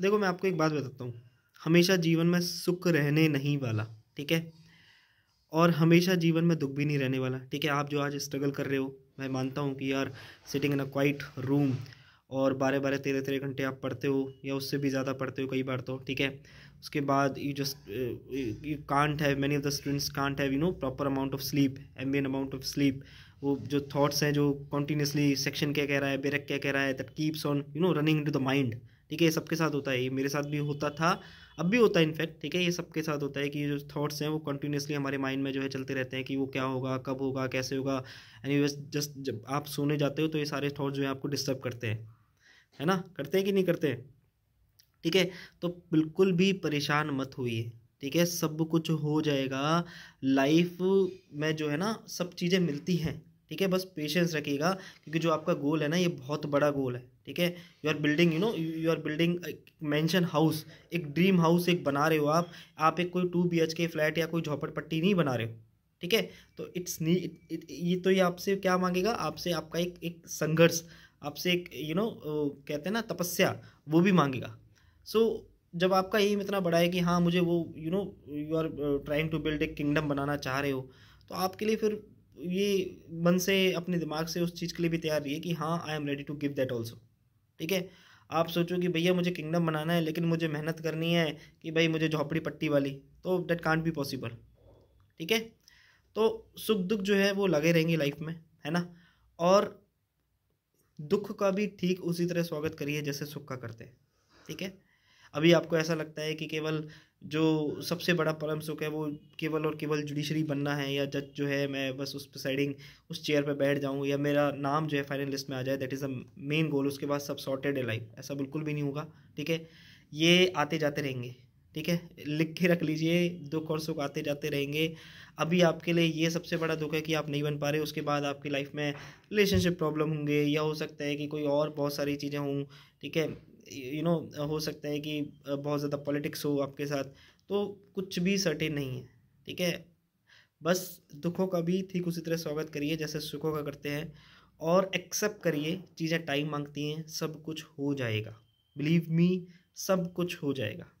देखो मैं आपको एक बात बताता हूँ हमेशा जीवन में सुख रहने नहीं वाला ठीक है और हमेशा जीवन में दुख भी नहीं रहने वाला ठीक है आप जो आज स्ट्रगल कर रहे हो मैं मानता हूँ कि यार sitting in a quiet room और बारह बारह तेरह तेरह घंटे आप पढ़ते हो या उससे भी ज़्यादा पढ़ते हो कई बार तो ठीक है उसके बाद you just you can't have many of the students can't have you know proper amount of sleep ambient amount of sleep वो जो थाट्स हैं जो कॉन्टीन्यूसली सेक्शन क्या कह रहा है बेरक क्या कह रहा है that keeps on you know running to the mind ठीक है ये सबके साथ होता है ये मेरे साथ भी होता था अब भी होता है इनफैक्ट ठीक है ये सबके साथ होता है कि जो थॉट्स हैं वो कंटिन्यूसली हमारे माइंड में जो है चलते रहते हैं कि वो क्या होगा कब होगा कैसे होगा एनी जस्ट जब आप सोने जाते हो तो ये सारे थाट्स जो है आपको डिस्टर्ब करते हैं है ना करते हैं कि नहीं करते ठीक है तो बिल्कुल भी परेशान मत होइए ठीक है सब कुछ हो जाएगा लाइफ में जो है ना सब चीज़ें मिलती हैं ठीक है बस पेशेंस रखिएगा क्योंकि जो आपका गोल है ना ये बहुत बड़ा गोल है ठीक है you are building you know you are building mansion house एक ड्रीम हाउस एक बना रहे हो आप आप एक कोई two B H K flat या कोई झोपड़पट्टी नहीं बना रहे हो ठीक है तो इट्स नी ये तो ये आपसे क्या मांगेगा आपसे आपका एक एक संघर्ष आपसे एक यू नो कहते हैं ना तपस्या वो भी मांगेगा सो so, जब आपका एम इतना बड़ा है कि हाँ मुझे वो you know you are trying to build एक किंगडम बनाना चाह रहे हो तो आपके लिए फिर ये मन से अपने दिमाग से उस चीज़ के लिए भी तैयार रहिए कि हाँ I am ready to give that also ठीक है आप सोचो कि भैया मुझे किंगडम बनाना है लेकिन मुझे मेहनत करनी है कि भाई मुझे झोपड़ी पट्टी वाली तो डेट कांट बी पॉसिबल ठीक है तो सुख दुख जो है वो लगे रहेंगे लाइफ में है ना और दुख का भी ठीक उसी तरह स्वागत करिए जैसे सुख का करते हैं ठीक है अभी आपको ऐसा लगता है कि केवल जो सबसे बड़ा परम सुख है वो केवल और केवल जुडिशरी बनना है या जज जो है मैं बस उस प्रसाइडिंग उस चेयर पर बैठ जाऊँ या मेरा नाम जो है फाइनल लिस्ट में आ जाए that is the main goal उसके बाद सब सॉर्टेड है लाइफ ऐसा बिल्कुल भी नहीं होगा ठीक है ये आते जाते रहेंगे ठीक है लिख के रख लीजिए दुख और सुख आते जाते रहेंगे अभी आपके लिए ये सबसे बड़ा दुख है कि आप नहीं बन पा रहे उसके बाद आपकी लाइफ में रिलेशनशिप प्रॉब्लम होंगे या हो सकता है कि कोई और बहुत सारी चीज़ें हों ठीक है यू नो हो सकता है कि बहुत ज़्यादा पॉलिटिक्स हो आपके साथ तो कुछ भी सर्टेन नहीं है ठीक है बस दुखों का भी ठीक उसी तरह स्वागत करिए जैसे सुखों का करते हैं और एक्सेप्ट करिए चीज़ें टाइम मांगती हैं सब कुछ हो जाएगा बिलीव मी सब कुछ हो जाएगा